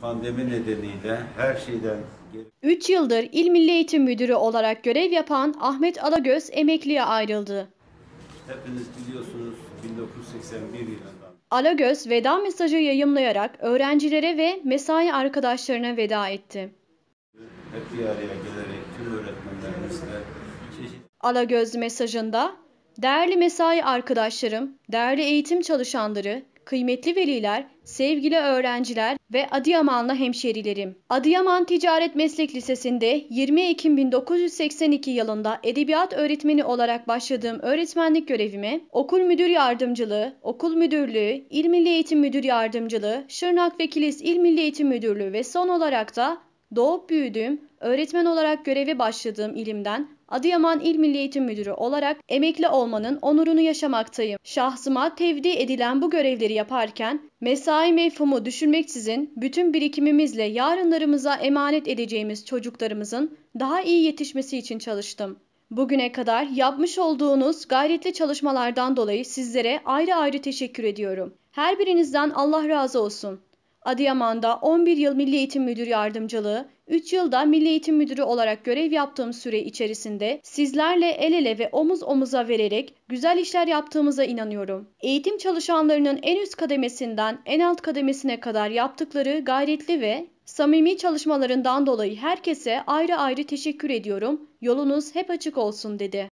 pandemi nedeniyle her şeyden 3 yıldır İl Milli Eğitim Müdürü olarak görev yapan Ahmet Alagöz emekliye ayrıldı. Hepiniz biliyorsunuz 1981 yılından. Alagöz veda mesajı yayımlayarak öğrencilere ve mesai arkadaşlarına veda etti. Hep bir araya gelerek tüm öğretmenlerimizle çeşitli... Alagöz mesajında Değerli mesai arkadaşlarım, değerli eğitim çalışanları, Kıymetli veliler, sevgili öğrenciler ve Adıyamanlı hemşerilerim. Adıyaman Ticaret Meslek Lisesi'nde 20 Ekim 1982 yılında edebiyat öğretmeni olarak başladığım öğretmenlik görevimi okul müdür yardımcılığı, okul müdürlüğü, il milli eğitim müdür yardımcılığı, Şırnak ve Kilis il milli eğitim müdürlüğü ve son olarak da Doğup büyüdüğüm, öğretmen olarak göreve başladığım ilimden Adıyaman İl Milli Eğitim Müdürü olarak emekli olmanın onurunu yaşamaktayım. Şahsıma tevdi edilen bu görevleri yaparken mesai mefhumu düşünmeksizin bütün birikimimizle yarınlarımıza emanet edeceğimiz çocuklarımızın daha iyi yetişmesi için çalıştım. Bugüne kadar yapmış olduğunuz gayretli çalışmalardan dolayı sizlere ayrı ayrı teşekkür ediyorum. Her birinizden Allah razı olsun. Adıyaman'da 11 yıl Milli Eğitim Müdür Yardımcılığı, 3 yılda Milli Eğitim Müdürü olarak görev yaptığım süre içerisinde sizlerle el ele ve omuz omuza vererek güzel işler yaptığımıza inanıyorum. Eğitim çalışanlarının en üst kademesinden en alt kademesine kadar yaptıkları gayretli ve samimi çalışmalarından dolayı herkese ayrı ayrı teşekkür ediyorum. Yolunuz hep açık olsun dedi.